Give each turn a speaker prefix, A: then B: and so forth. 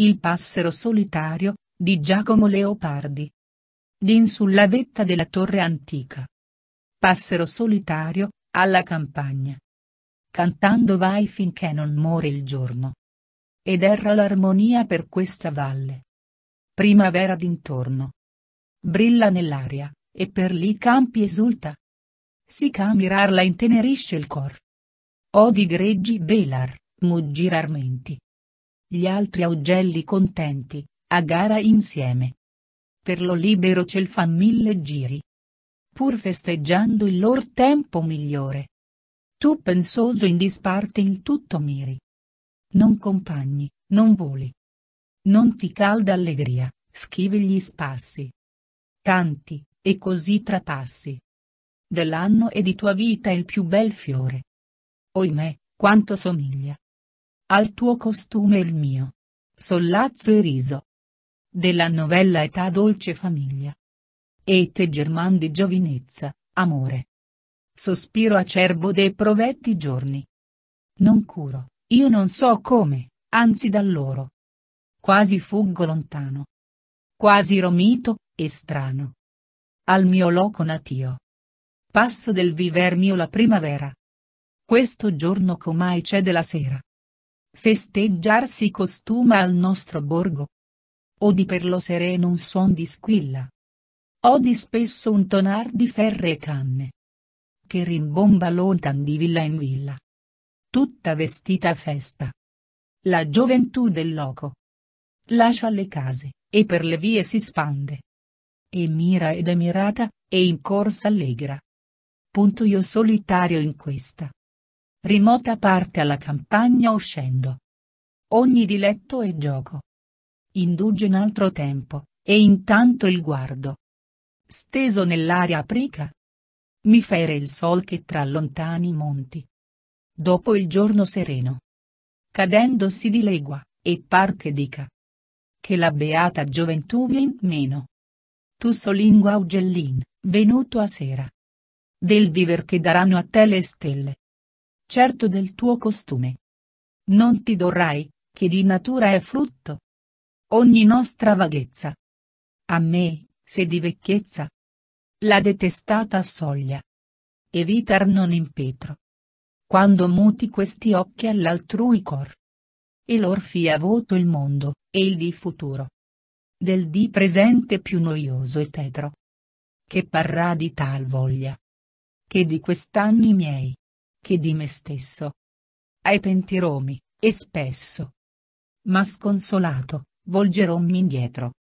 A: Il passero solitario, di Giacomo Leopardi. Din sulla vetta della torre antica. Passero solitario, alla campagna. Cantando vai finché non muore il giorno. Ed erra l'armonia per questa valle. Primavera d'intorno. Brilla nell'aria, e per lì campi esulta. Si ca mirarla intenerisce il cor. Odi greggi belar, muggir armenti. Gli altri augelli contenti, a gara insieme. Per lo libero cel fan mille giri. Pur festeggiando il lor tempo migliore. Tu pensoso in disparte il tutto miri. Non compagni, non voli. Non ti calda allegria, schivi gli spassi. Canti, e così trapassi. Dell'anno e di tua vita il più bel fiore. Oimè, quanto somiglia. Al tuo costume il mio. Sollazzo e riso. Della novella Età dolce famiglia. E te German di giovinezza, amore. Sospiro acerbo dei provetti giorni. Non curo, io non so come, anzi da loro. Quasi fuggo lontano. Quasi romito, e strano. Al mio loco natio. Passo del viver mio la primavera. Questo giorno comai c'è della sera. Festeggiar si costuma al nostro borgo. Odi per lo sereno un suon di squilla. Odi spesso un tonar di ferre e canne. Che rimbomba lontan di villa in villa. Tutta vestita a festa. La gioventù del loco. Lascia le case, e per le vie si spande. E mira ed è mirata, e in corsa allegra. Punto io solitario in questa Rimota parte alla campagna uscendo. Ogni diletto e gioco. Indugio un altro tempo, e intanto il guardo. Steso nell'aria aprica. Mi fere il sol che tra lontani monti. Dopo il giorno sereno. Cadendo si dilegua, e par che dica. Che la beata gioventù vien meno. Tu solingua augellin, venuto a sera. Del viver che daranno a te le stelle certo del tuo costume. Non ti dorrai, che di natura è frutto. Ogni nostra vaghezza. A me, se di vecchiezza. La detestata soglia. Evitar non impetro. Quando muti questi occhi all'altrui cor. E lor fia voto il mondo, e il di futuro. Del di presente più noioso e tetro. Che parrà di tal voglia. Che di quest'anni miei che di me stesso. Ai pentiromi, e spesso. Ma sconsolato, volgerommi indietro,